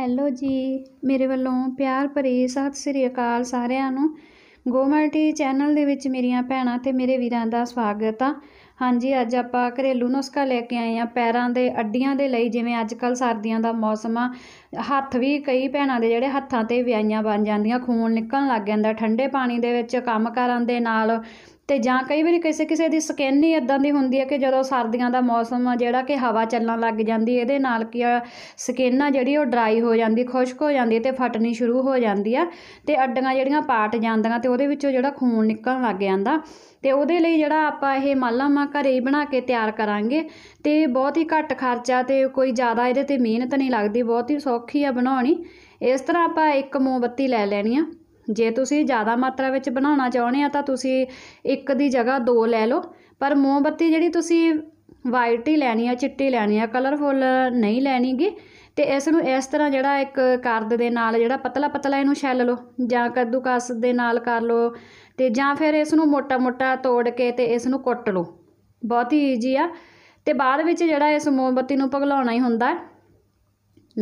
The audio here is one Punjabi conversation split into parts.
ਹੈਲੋ ਜੀ ਮੇਰੇ ਵੱਲੋਂ ਪਿਆਰ ਭਰੀ ਸਤਿ ਸ੍ਰੀ ਅਕਾਲ ਸਾਰਿਆਂ ਨੂੰ ਗੋਮਲਟੀ ਚੈਨਲ ਦੇ ਵਿੱਚ ਮੇਰੀਆਂ ਭੈਣਾਂ ਤੇ ਮੇਰੇ ਵੀਰਾਂ ਦਾ ਸਵਾਗਤ ਆ ਹਾਂਜੀ ਅੱਜ ਆਪਾਂ ਘਰੇਲੂ ਨੁਸਖਾ ਲੈ ਕੇ ਆਏ ਆ ਪੈਰਾਂ ਦੇ ਅੱਡੀਆਂ ਦੇ ਲਈ ਜਿਵੇਂ ਅੱਜ ਕੱਲ ਸਰਦੀਆਂ ਦਾ ਮੌਸਮ ਆ ਹੱਥ ਵੀ ਕਈ ਭੈਣਾਂ ਦੇ ਜਿਹੜੇ ਹੱਥਾਂ ਤੇ ਵਿਆਈਆਂ ਬਣ ਜਾਂਦੀਆਂ ਖੂਨ ਨਿਕਲਣ ਲੱਗ ਜਾਂਦਾ ਠੰਡੇ ਪਾਣੀ ਦੇ ਵਿੱਚ ਕੰਮ ਕਰਨ ਦੇ ਨਾਲ ਤੇ ਜਾਂ ਕਈ ਵਾਰੀ ਕਿਸੇ ਕਿਸੇ ਦੀ ਸਕਿਨ ਹੀ ਇਦਾਂ ਦੀ ਹੁੰਦੀ ਹੈ ਕਿ ਜਦੋਂ ਸਰਦੀਆਂ ਦਾ ਮੌਸਮ ਆ ਜਿਹੜਾ ਕਿ ਹਵਾ ਚੱਲਣ ਲੱਗ ਜਾਂਦੀ ਇਹਦੇ ਨਾਲ ਕੀ ਆ ਸਕਿਨ ਆ ਜਿਹੜੀ ਉਹ ਡਰਾਈ ਹੋ ਜਾਂਦੀ ਖੁਸ਼ਕ ਹੋ ਜਾਂਦੀ ਤੇ ਫਟਣੀ ਸ਼ੁਰੂ ਹੋ ਜਾਂਦੀ ਆ ਤੇ ਅੱਡੀਆਂ ਜਿਹੜੀਆਂ ਪਾਟ ਜਾਂਦੀਆਂ ਤੇ ਉਹਦੇ ਵਿੱਚੋਂ ਜਿਹੜਾ ਖੂਨ ਨਿਕਲਣ ਲੱਗ ਜਾਂਦਾ ਤੇ ਉਹਦੇ ਲਈ ਜਿਹੜਾ ਆਪਾਂ ਇਹ ਮਲਮਾ ਘਰੇ ਹੀ ਬਣਾ ਕੇ ਤਿਆਰ ਕਰਾਂਗੇ ਤੇ ਬਹੁਤ ਹੀ ਘੱਟ ਖਰਚਾ ਤੇ ਕੋਈ ਜ਼ਿਆਦਾ ਇਹਦੇ ਤੇ ਮਿਹਨਤ ਨਹੀਂ ਲੱਗਦੀ ਬਹੁਤ ਹੀ ਸੌਖੀ ਆ ਬਣਾਉਣੀ ਇਸ ਤਰ੍ਹਾਂ ਆਪਾਂ ਇੱਕ ਮੋਮਬੱਤੀ ਲੈ ਲੈਣੀ ਆ ਜੇ ਤੁਸੀਂ ਜ਼ਿਆਦਾ ਮਾਤਰਾ ਵਿੱਚ ਬਣਾਉਣਾ ਚਾਹੁੰਦੇ ਆ ਤਾਂ ਤੁਸੀਂ ਇੱਕ ਦੀ ਜਗ੍ਹਾ ਦੋ ਲੈ ਲਓ ਪਰ ਮੋਮਬੱਤੀ ਜਿਹੜੀ ਤੁਸੀਂ ਵਾਈਟ ਹੀ ਲੈਣੀ ਆ ਚਿੱਟੀ ਲੈਣੀ ਆ ਕਲਰਫੁੱਲ ਨਹੀਂ ਲੈਣੀਗੀ ਤੇ ਇਸ ਨੂੰ ਇਸ ਤਰ੍ਹਾਂ ਜਿਹੜਾ ਇੱਕ ਕਰਦ ਦੇ ਨਾਲ ਜਿਹੜਾ ਪਤਲਾ ਪਤਲਾ ਇਹਨੂੰ ਛੱਲ ਲਓ ਜਾਂ ਕੱਦੂਕਸ ਦੇ ਨਾਲ ਕਰ ਲਓ ਤੇ ਜਾਂ ਫਿਰ ਇਸ ਨੂੰ ਮੋਟਾ-ਮੋਟਾ ਤੋੜ ਕੇ ਤੇ ਇਸ ਨੂੰ ਕੁੱਟ ਲਓ ਬਹੁਤ ਹੀ ਈਜੀ ਆ ਤੇ ਬਾਅਦ ਵਿੱਚ ਜਿਹੜਾ ਇਸ ਮੋਮਬੱਤੀ ਨੂੰ ਪਗਲਾਉਣਾ ਹੀ ਹੁੰਦਾ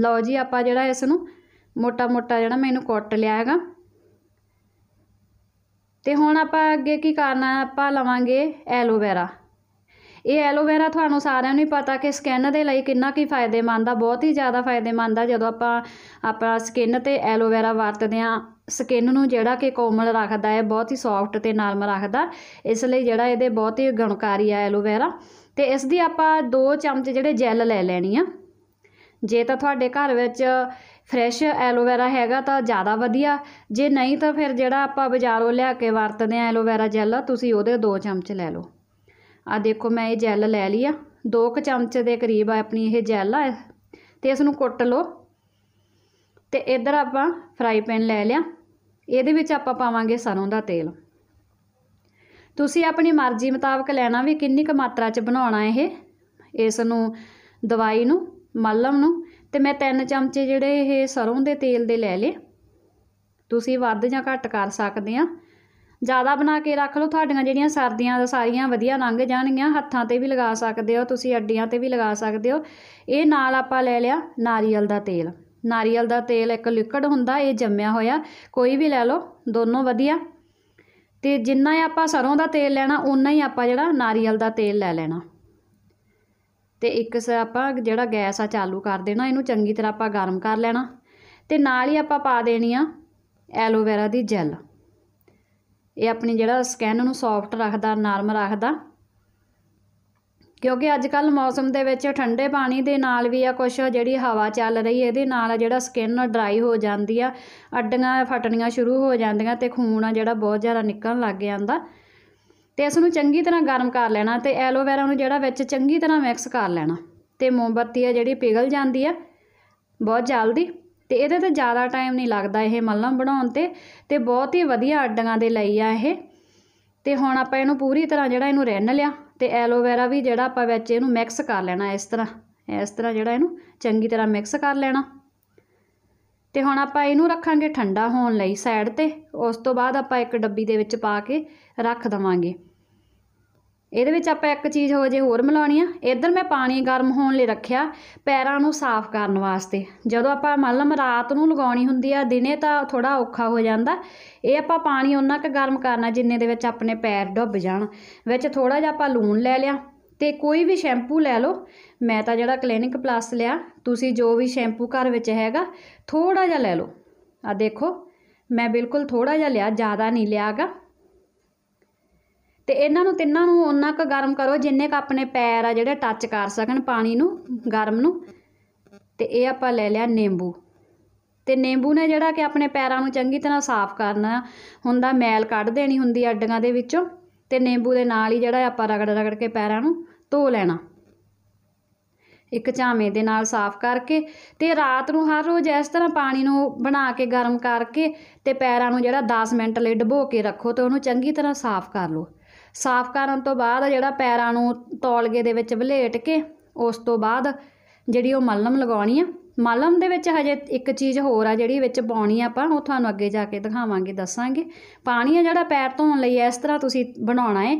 ਲਓ ਜੀ ਆਪਾਂ ਜਿਹੜਾ ਇਸ ਨੂੰ ਮੋਟਾ-ਮੋਟਾ ਜਿਹੜਾ ਮੈਂ ਇਹਨੂੰ ਕੁੱਟ ਲਿਆ ਹੈਗਾ ਤੇ ਹੁਣ ਆਪਾਂ ਅੱਗੇ ਕੀ ਕਰਨਾ ਆਪਾਂ ਲਵਾਂਗੇ ਐਲੋਵੇਰਾ ਇਹ ਐਲੋਵੇਰਾ ਤੁਹਾਨੂੰ ਸਾਰਿਆਂ ਨੂੰ ਹੀ ਪਤਾ ਕਿ ਸਕਿਨ ਦੇ ਲਈ ਕਿੰਨਾ ਕੀ ਫਾਇਦੇਮੰਦ ਆ ਬਹੁਤ ਹੀ ਜ਼ਿਆਦਾ ਫਾਇਦੇਮੰਦ ਆ ਜਦੋਂ ਆਪਾਂ ਆਪਾਂ ਸਕਿਨ ਤੇ ਐਲੋਵੇਰਾ ਵਰਤਦੇ ਆ ਸਕਿਨ ਨੂੰ ਜਿਹੜਾ ਕਿ ਕੋਮਲ ਰੱਖਦਾ ਹੈ ਬਹੁਤ ਹੀ ਸੌਫਟ ਤੇ ਨਰਮ ਰੱਖਦਾ ਇਸ ਲਈ ਜਿਹੜਾ ਇਹਦੇ ਬਹੁਤ ਹੀ ਗੁਣਕਾਰੀ ਆ ਐਲੋਵੇਰਾ ਤੇ ਇਸ ਦੀ ਆਪਾਂ 2 ਚਮਚ ਜਿਹੜੇ ਜੈਲ ਲੈ ਲੈਣੀ ਆ ਜੇ ਤਾਂ ਤੁਹਾਡੇ ਘਰ ਵਿੱਚ ਫਰੈਸ਼ ਐਲੋਵੇਰਾ ਹੈਗਾ ਤਾਂ ਜ਼ਿਆਦਾ ਵਧੀਆ ਜੇ ਨਹੀਂ ਤਾਂ ਫਿਰ ਜਿਹੜਾ ਆਪਾਂ ਬਾਜ਼ਾਰੋਂ ਲਿਆ ਕੇ ਵਰਤਦੇ ਆ ਐਲੋਵੇਰਾ ਜੈਲ ਤੁਸੀਂ ਉਹਦੇ 2 ਚਮਚ ਲੈ ਲਓ ਆ ਦੇਖੋ ਮੈਂ ਇਹ ਜੈਲ ਲੈ ਲਈ ਆ 2 ਕ ਚਮਚ ਦੇ ਕਰੀਬ ਆ ਆਪਣੀ ਇਹ ਜੈਲ ਆ ਤੇ ਇਸ ਨੂੰ ਕੁੱਟ ਲਓ ਤੇ ਇੱਧਰ ਆਪਾਂ ਫਰਾਈ ਪੈਨ ਲੈ ਲਿਆ ਇਹਦੇ ਵਿੱਚ ਆਪਾਂ ਪਾਵਾਂਗੇ ਸਰੋਂ ਦਾ ਤੇਲ ਤੁਸੀਂ ਆਪਣੀ ਮਰਜ਼ੀ ਮੁਤਾਬਕ ਲੈਣਾ ਵੀ ਕਿੰਨੀ ਕੁ ਮਾਤਰਾ 'ਚ ਬਣਾਉਣਾ ਇਹ ਇਸ ਨੂੰ ਦਵਾਈ ਨੂੰ ਮਲਮ ਨੂੰ ਤੇ ਮੈਂ ਤਿੰਨ ਚਮਚੇ ਜਿਹੜੇ ਇਹ ਸਰੋਂ ਦੇ ਤੇਲ ਦੇ ਲੈ ਲਏ ਤੁਸੀਂ ਵੱਧ ਜਾਂ ਘੱਟ ਕਰ ਸਕਦੇ ਆ ਜ਼ਿਆਦਾ ਬਣਾ ਕੇ ਰੱਖ ਲਓ ਤੁਹਾਡੀਆਂ ਜਿਹੜੀਆਂ ਸਰਦੀਆਂ ਦਾ ਸਾਰੀਆਂ ਵਧੀਆ ਲੰਘ ਜਾਣਗੀਆਂ ਹੱਥਾਂ ਤੇ ਵੀ ਲਗਾ ਸਕਦੇ ਹੋ ਤੁਸੀਂ ਅੱਡੀਆਂ ਤੇ ਵੀ ਲਗਾ ਸਕਦੇ ਹੋ ਇਹ ਨਾਲ ਆਪਾਂ ਲੈ ਲਿਆ ਨਾਰੀਅਲ ਦਾ ਤੇਲ ਨਾਰੀਅਲ ਦਾ ਤੇਲ ਇੱਕ ਲਿਕਵਿਡ ਹੁੰਦਾ ਇਹ ਜੰਮਿਆ ਹੋਇਆ ਕੋਈ ਵੀ ਲੈ ਲਓ ਦੋਨੋਂ ਵਧੀਆ ਤੇ ਜਿੰਨਾ ਆਪਾਂ ਸਰੋਂ ਦਾ ਤੇਲ ਲੈਣਾ ਉਨਾ ਹੀ ਆਪਾਂ ਜਿਹੜਾ ਨਾਰੀਅਲ ਦਾ ਤੇਲ ਲੈ ਲੈਣਾ ਤੇ ਇੱਕ ਆਪਾਂ ਜਿਹੜਾ ਗੈਸ ਆ ਚਾਲੂ ਕਰ ਦੇਣਾ ਇਹਨੂੰ ਚੰਗੀ ਤਰ੍ਹਾਂ ਆਪਾਂ ਗਰਮ ਕਰ ਲੈਣਾ ਤੇ ਨਾਲ ਹੀ ਆਪਾਂ ਪਾ ਦੇਣੀ ਆ ਐਲੋਵੇਰਾ ਦੀ ਜੈਲ ਇਹ ਆਪਣੀ ਜਿਹੜਾ ਸਕਿਨ ਨੂੰ ਸੌਫਟ ਰੱਖਦਾ ਨਰਮ ਰੱਖਦਾ ਕਿਉਂਕਿ ਅੱਜ ਕੱਲ ਮੌਸਮ ਦੇ ਵਿੱਚ ਠੰਡੇ ਪਾਣੀ ਦੇ ਨਾਲ ਵੀ ਆ ਕੁਝ ਜਿਹੜੀ ਹਵਾ ਚੱਲ ਰਹੀ ਹੈ ਇਹਦੇ ਨਾਲ ਜਿਹੜਾ ਸਕਿਨ ਡਰਾਈ ਹੋ ਜਾਂਦੀ ਆ ਅੱਡੀਆਂ ਫਟਣੀਆਂ ਸ਼ੁਰੂ ਹੋ ਜਾਂਦੀਆਂ ਤੇ ਖੂਨ ਆ ਜਿਹੜਾ ਬਹੁਤ ਜ਼ਿਆਦਾ ਨਿਕਲਣ ਲੱਗ ਜਾਂਦਾ ਤੇ ਇਸ ਨੂੰ ਚੰਗੀ ਤਰ੍ਹਾਂ ਗਰਮ ਕਰ ਲੈਣਾ ਤੇ ਐਲੋਵੇਰਾ ਨੂੰ ਜਿਹੜਾ ਵਿੱਚ ਚੰਗੀ ਤਰ੍ਹਾਂ ਮਿਕਸ ਕਰ ਲੈਣਾ ਤੇ ਮੋਮਬੱਤੀ ਆ ਜਿਹੜੀ ਪਿਘਲ ਜਾਂਦੀ ਆ ਬਹੁਤ ਜਲਦੀ ਤੇ ਇਹਦੇ ਤੇ ਜ਼ਿਆਦਾ ਟਾਈਮ ਨਹੀਂ ਲੱਗਦਾ ਇਹ ਮੱਲਮ ਬਣਾਉਣ ਤੇ ਤੇ ਬਹੁਤ ਹੀ ਵਧੀਆ ਅੱਡੀਆਂ ਦੇ ਲਈ ਆ ਇਹ ਤੇ ਹੁਣ ਆਪਾਂ ਇਹਨੂੰ ਪੂਰੀ ਤਰ੍ਹਾਂ ਜਿਹੜਾ ਇਹਨੂੰ ਰਿੰਨ ਲਿਆ ਤੇ ਐਲੋਵੇਰਾ ਵੀ ਜਿਹੜਾ ਆਪਾਂ ਵਿੱਚ ਇਹਨੂੰ ਮਿਕਸ ਕਰ ਲੈਣਾ ਇਸ ਤਰ੍ਹਾਂ ਇਸ ਤਰ੍ਹਾਂ ਜਿਹੜਾ ਇਹਨੂੰ ਚੰਗੀ ਤਰ੍ਹਾਂ ਮਿਕਸ ਕਰ ਲੈਣਾ ਤੇ ਹੁਣ ਆਪਾਂ ਇਹਨੂੰ ਰੱਖਾਂਗੇ ਠੰਡਾ ਹੋਣ ਲਈ ਸਾਈਡ ਤੇ ਉਸ ਤੋਂ ਬਾਅਦ ਆਪਾਂ ਇੱਕ ਡੱਬੀ ਦੇ ਵਿੱਚ ਪਾ ਕੇ ਰੱਖ ਦਵਾਂਗੇ ਇਹਦੇ ਵਿੱਚ ਆਪਾਂ ਇੱਕ ਚੀਜ਼ ਹੋ ਜੇ ਹੋਰ ਮਿਲਾਉਣੀ ਆ ਇਧਰ ਮੈਂ ਪਾਣੀ ਗਰਮ ਹੋਣ ਲਈ ਰੱਖਿਆ ਪੈਰਾਂ ਨੂੰ ਸਾਫ਼ ਕਰਨ ਵਾਸਤੇ ਜਦੋਂ ਆਪਾਂ ਮਲਮ ਰਾਤ ਨੂੰ ਲਗਾਉਣੀ ਹੁੰਦੀ ਆ ਦਿਨੇ ਤਾਂ ਥੋੜਾ ਔਖਾ ਹੋ ਜਾਂਦਾ ਇਹ ਆਪਾਂ ਪਾਣੀ ਉਹਨਾਂ ਕ ਗਰਮ ਕਰਨਾ ਜਿੰਨੇ ਦੇ ਵਿੱਚ ਆਪਣੇ ਪੈਰ ਡੁੱਬ ਜਾਣ ਵਿੱਚ ਥੋੜਾ ਜਿਹਾ ਆਪਾਂ ਲੂਣ ਲੈ ਲਿਆ ਤੇ ਕੋਈ ਵੀ ਸ਼ੈਂਪੂ ਲੈ ਲਓ ਮੈਂ ਤਾਂ ਜਿਹੜਾ ਕਲੀਨਿਕ ਪਲੱਸ ਲਿਆ ਤੁਸੀਂ ਜੋ ਵੀ ਸ਼ੈਂਪੂ ਘਰ ਵਿੱਚ ਹੈਗਾ ਥੋੜਾ ਜਿਹਾ ਲੈ ਲਓ ਆ ਦੇਖੋ ਮੈਂ ਬਿਲਕੁਲ ਥੋੜਾ ਜਿਹਾ ਲਿਆ ਜ਼ਿਆਦਾ ਨਹੀਂ ਲਿਆਗਾ ਤੇ ਇਹਨਾਂ ਨੂੰ ਤਿੰਨਾਂ ਨੂੰ ਉਨਾ ਕ ਗਰਮ ਕਰੋ ਜਿੰਨੇ ਕ ਆਪਣੇ ਪੈਰ ਆ ਜਿਹੜੇ ਟੱਚ ਕਰ ਸਕਣ ਪਾਣੀ ਨੂੰ ਗਰਮ ਨੂੰ ਤੇ ਇਹ ਆਪਾਂ ਲੈ ਲਿਆ ਨਿੰਬੂ ਤੇ ਨਿੰਬੂ ਨੇ ਜਿਹੜਾ ਕਿ ਆਪਣੇ ਪੈਰਾਂ ਨੂੰ ਚੰਗੀ ਤਰ੍ਹਾਂ ਸਾਫ਼ ਕਰਨਾ ਹੁੰਦਾ ਮੈਲ ਕੱਢ ਦੇਣੀ ਹੁੰਦੀ ਅੱਡੀਆਂ ਦੇ ਵਿੱਚੋਂ ਤੇ ਨਿੰਬੂ ਦੇ ਨਾਲ ਹੀ ਜਿਹੜਾ ਆਪਾਂ ਰਗੜ ਰਗੜ ਕੇ ਪੈਰਾਂ ਨੂੰ ਧੋ ਲੈਣਾ ਇੱਕ ਝਾਵੇਂ ਦੇ ਨਾਲ ਸਾਫ਼ ਕਰਕੇ ਤੇ ਰਾਤ ਨੂੰ ਹਰ ਰੋਜ਼ ਇਸ ਤਰ੍ਹਾਂ ਪਾਣੀ ਨੂੰ ਬਣਾ ਕੇ ਗਰਮ ਕਰਕੇ ਤੇ ਪੈਰਾਂ ਨੂੰ ਜਿਹੜਾ 10 ਮਿੰਟ ਲਈ ਡਬੋ ਕੇ ਰੱਖੋ ਤੇ ਉਹਨੂੰ ਚੰਗੀ ਤਰ੍ਹਾਂ ਸਾਫ਼ ਕਰ ਲਓ ਸਾਫ਼ ਕਰਨ ਤੋਂ ਬਾਅਦ ਜਿਹੜਾ ਪੈਰਾਂ ਨੂੰ ਤੌਲਗੇ ਦੇ ਵਿੱਚ ਬਲੇਟ ਕੇ ਉਸ ਤੋਂ ਬਾਅਦ ਜਿਹੜੀ ਉਹ ਮਲਮ ਲਗਾਉਣੀ ਆ ਮਲਮ ਦੇ ਵਿੱਚ ਹਜੇ ਇੱਕ ਚੀਜ਼ ਹੋਰ ਆ ਜਿਹੜੀ ਵਿੱਚ ਪਾਉਣੀ ਆਪਾਂ ਉਹ ਤੁਹਾਨੂੰ ਅੱਗੇ ਜਾ ਕੇ ਦਿਖਾਵਾਂਗੇ ਦੱਸਾਂਗੇ ਪਾਣੀ ਆ ਜਿਹੜਾ ਪੈਰ ਧੋਣ ਲਈ ਇਸ ਤਰ੍ਹਾਂ ਤੁਸੀਂ ਬਣਾਉਣਾ ਹੈ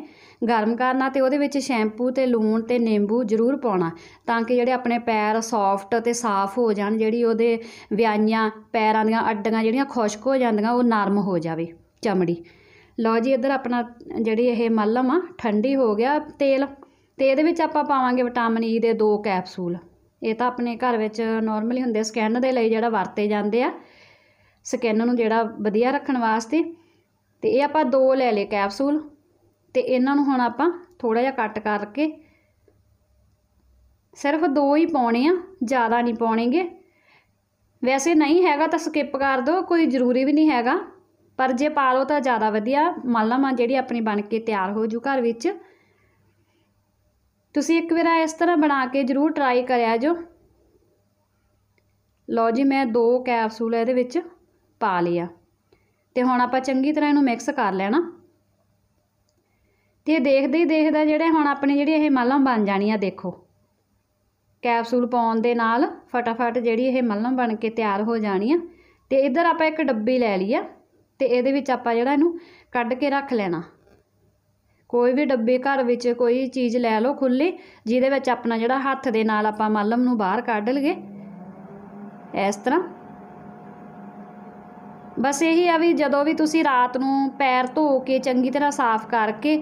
ਗਰਮ ਕਰਨਾ ਤੇ ਉਹਦੇ ਵਿੱਚ ਸ਼ੈਂਪੂ ਤੇ ਲੂਣ ਤੇ ਨਿੰਬੂ ਜ਼ਰੂਰ ਪਾਉਣਾ ਤਾਂ ਕਿ ਜਿਹੜੇ ਆਪਣੇ ਪੈਰ ਸੌਫਟ ਤੇ ਸਾਫ਼ ਹੋ ਜਾਣ ਜਿਹੜੀ ਉਹਦੇ ਵਿਆਈਆਂ ਪੈਰਾਂ ਦੀਆਂ ਅੱਡੀਆਂ ਜਿਹੜੀਆਂ ਖੁਸ਼ਕ ਹੋ ਜਾਂਦੀਆਂ ਉਹ ਨਰਮ ਹੋ ਜਾਵੇ ਚਮੜੀ ਲਓ ਜੀ ਇੱਧਰ ਆਪਣਾ ਜਿਹੜੀ ਇਹ ਮਲਮ ਆ ਠੰਡੀ ਹੋ ਗਿਆ ਤੇਲ ਤੇ ਇਹਦੇ ਵਿੱਚ ਆਪਾਂ ਪਾਵਾਂਗੇ ਵਿਟਾਮਿਨ ਈ e ਦੇ ਦੋ ਕੈਪਸੂਲ ਇਹ ਤਾਂ ਆਪਣੇ ਘਰ ਵਿੱਚ ਨਾਰਮਲੀ ਹੁੰਦੇ ਸਕਿਨ ਦੇ ਲਈ ਜਿਹੜਾ ਵਰਤੇ ਜਾਂਦੇ ਆ ਸਕਿਨ ਨੂੰ ਜਿਹੜਾ ਵਧੀਆ ਰੱਖਣ ਵਾਸਤੇ ਤੇ ਇਹ ਆਪਾਂ ਦੋ ਲੈ ਲਏ ਕੈਪਸੂਲ ਤੇ ਇਹਨਾਂ ਨੂੰ ਹੁਣ ਆਪਾਂ ਥੋੜਾ ਜਿਹਾ ਕੱਟ ਕਰਕੇ ਸਿਰਫ ਦੋ ਹੀ ਪਾਉਣੇ ਆ ਜ਼ਿਆਦਾ ਨਹੀਂ ਪਾਉਣੇਗੇ ਵੈਸੇ ਨਹੀਂ ਹੈਗਾ ਤਾਂ ਸਕਿਪ ਕਰ ਦਿਓ ਕੋਈ ਜ਼ਰੂਰੀ ਵੀ ਨਹੀਂ ਹੈਗਾ ਪਰ ਜੇ ਪਾਲੋ ਤਾਂ ਜ਼ਿਆਦਾ ਵਧੀਆ ਮਲਮ ਜਿਹੜੀ ਆਪਣੀ ਬਣ ਕੇ ਤਿਆਰ ਹੋ ਜੂ ਘਰ ਵਿੱਚ ਤੁਸੀਂ ਇੱਕ ਵਾਰ ਇਸ ਤਰ੍ਹਾਂ ਬਣਾ ਕੇ ਜ਼ਰੂਰ ਟਰਾਈ ਕਰਿਆ ਜੋ ਲਓ ਜੀ ਮੈਂ ਦੋ ਕੈਪਸੂਲ ਇਹਦੇ ਵਿੱਚ ਪਾ ਲਿਆ ਤੇ ਹੁਣ ਆਪਾਂ ਚੰਗੀ ਤਰ੍ਹਾਂ ਇਹਨੂੰ ਮਿਕਸ ਕਰ ਲੈਣਾ ਤੇ ਦੇਖਦੇ ਹੀ ਦੇਖਦਾ ਜਿਹੜੇ ਹੁਣ ਆਪਣੇ ਜਿਹੜੀ ਇਹ ਮਲਮ ਬਣ ਜਾਣੀ ਆ ਦੇਖੋ ਕੈਪਸੂਲ ਪਾਉਣ ਦੇ ਨਾਲ ਫਟਾਫਟ ਜਿਹੜੀ ਇਹ ਮਲਮ ਬਣ ਕੇ ਤਿਆਰ ਹੋ ਜਾਣੀ ਆ ਤੇ ਇਧਰ ਆਪਾਂ ਇੱਕ ਡੱਬੀ ਲੈ ਲਈ ਆ ਤੇ ਇਹਦੇ ਵਿੱਚ ਆਪਾਂ ਜਿਹੜਾ ਇਹਨੂੰ ਕੱਢ ਕੇ ਰੱਖ ਲੈਣਾ ਕੋਈ ਵੀ ਡੱਬੇ ਘਰ ਵਿੱਚ ਕੋਈ ਚੀਜ਼ ਲੈ ਲਓ ਖੁੱਲੀ ਜਿਹਦੇ ਵਿੱਚ ਆਪਣਾ ਜਿਹੜਾ ਹੱਥ ਦੇ ਨਾਲ ਆਪਾਂ ਮਲਮ ਨੂੰ ਬਾਹਰ ਕੱਢ ਲਗੇ ਇਸ ਤਰ੍ਹਾਂ ਬਸ ਇਹੀ ਆ ਵੀ ਜਦੋਂ ਵੀ ਤੁਸੀਂ ਰਾਤ ਨੂੰ ਪੈਰ ਧੋ ਕੇ ਚੰਗੀ ਤਰ੍ਹਾਂ ਸਾਫ਼ ਕਰਕੇ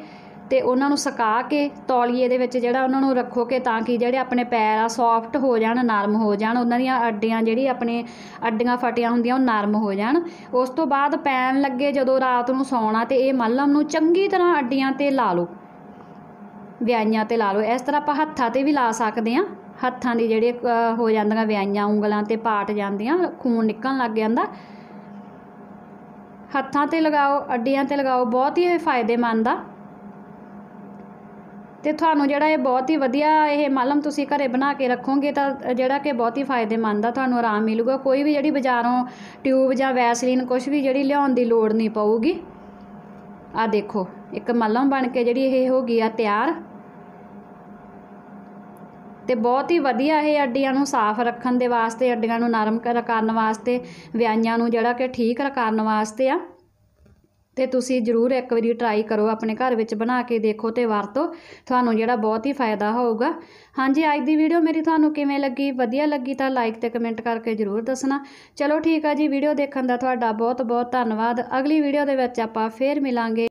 ਤੇ ਉਹਨਾਂ ਨੂੰ ਸੁਕਾ ਕੇ ਤੌਲੀਏ ਦੇ ਵਿੱਚ ਜਿਹੜਾ ਉਹਨਾਂ ਨੂੰ ਰੱਖੋ ਕਿ ਤਾਂ ਕਿ ਜਿਹੜੇ ਆਪਣੇ ਪੈਰ ਆ ਸੌਫਟ ਹੋ ਜਾਣ ਨਰਮ ਹੋ ਜਾਣ ਉਹਨਾਂ ਦੀਆਂ ਅੱਡੀਆਂ ਜਿਹੜੀ ਆਪਣੇ ਅੱਡੀਆਂ ਫਟੀਆਂ ਹੁੰਦੀਆਂ ਉਹ ਨਰਮ ਹੋ ਜਾਣ ਉਸ ਤੋਂ ਬਾਅਦ ਪੈਣ ਲੱਗੇ ਜਦੋਂ ਰਾਤ ਨੂੰ ਸੌਣਾ ਤੇ ਇਹ ਮਲਮ ਨੂੰ ਚੰਗੀ ਤਰ੍ਹਾਂ ਅੱਡੀਆਂ ਤੇ ਲਾ ਲਓ ਵਿਆਈਆਂ ਤੇ ਲਾ ਲਓ ਇਸ ਤਰ੍ਹਾਂ ਆਪਾਂ ਹੱਥਾਂ ਤੇ ਵੀ ਲਾ ਸਕਦੇ ਆ ਹੱਥਾਂ ਦੀ ਜਿਹੜੇ ਹੋ ਜਾਂਦੀਆਂ ਵਿਆਈਆਂ ਉਂਗਲਾਂ ਤੇ ਪਾਟ ਜਾਂਦੀਆਂ ਖੂਨ ਨਿਕਲਣ ਲੱਗ ਜਾਂਦਾ ਹੱਥਾਂ ਤੇ ਲਗਾਓ ਅੱਡੀਆਂ ਤੇ ਲਗਾਓ ਬਹੁਤ ਹੀ ਫਾਇਦੇਮੰਦ ਆ ਤੇ ਤੁਹਾਨੂੰ ਜਿਹੜਾ ਇਹ ਬਹੁਤ ਹੀ ਵਧੀਆ ਇਹ ਮਲਮ ਤੁਸੀਂ ਘਰੇ ਬਣਾ ਕੇ ਰੱਖੋਗੇ ਤਾਂ ਜਿਹੜਾ ਕਿ ਬਹੁਤ ਹੀ ਫਾਇਦੇਮੰਦ ਆ ਤੁਹਾਨੂੰ ਆਰਾਮ ਮਿਲੂਗਾ ਕੋਈ ਵੀ ਜਿਹੜੀ ਬਾਜ਼ਾਰੋਂ ਟਿਊਬ ਜਾਂ ਵੈਸਲੀਨ ਕੁਝ ਵੀ ਜਿਹੜੀ ਲਿਆਉਣ ਦੀ ਲੋੜ ਨਹੀਂ ਪਊਗੀ ਆ ਦੇਖੋ ਇੱਕ ਮਲਮ ਬਣ ਕੇ ਜਿਹੜੀ ਇਹ ਹੋ ਗਈ ਆ ਤਿਆਰ ਤੇ ਬਹੁਤ ਹੀ ਵਧੀਆ ਇਹ ਅੱਡੀਆਂ ਨੂੰ ਸਾਫ਼ ਰੱਖਣ ਦੇ ਵਾਸਤੇ ਅੱਡੀਆਂ ਨੂੰ ਨਰਮ ਕਰਨ ਵਾਸਤੇ ਵਿਆਈਆਂ ਨੂੰ ਜਿਹੜਾ ਕਿ ਠੀਕ ਕਰਨ ਵਾਸਤੇ ਆ ਤੇ ਤੁਸੀਂ ਜਰੂਰ ਇੱਕ ਵਾਰੀ ਟਰਾਈ ਕਰੋ ਆਪਣੇ ਘਰ ਵਿੱਚ ਬਣਾ ਕੇ ਦੇਖੋ ਤੇ ਵਰਤੋ ਤੁਹਾਨੂੰ ਜਿਹੜਾ ਬਹੁਤ ਹੀ ਫਾਇਦਾ ਹੋਊਗਾ ਹਾਂਜੀ ਅੱਜ ਦੀ ਵੀਡੀਓ ਮੇਰੀ ਤੁਹਾਨੂੰ ਕਿਵੇਂ ਲੱਗੀ ਵਧੀਆ ਲੱਗੀ ਤਾਂ ਲਾਈਕ ਤੇ ਕਮੈਂਟ ਕਰਕੇ ਜਰੂਰ ਦੱਸਣਾ ਚਲੋ ਠੀਕ ਆ ਜੀ ਵੀਡੀਓ ਦੇਖਣ ਦਾ ਤੁਹਾਡਾ ਬਹੁਤ ਬਹੁਤ ਧੰਨਵਾਦ ਅਗਲੀ ਵੀਡੀਓ ਦੇ ਵਿੱਚ ਆਪਾਂ ਫੇਰ ਮਿਲਾਂਗੇ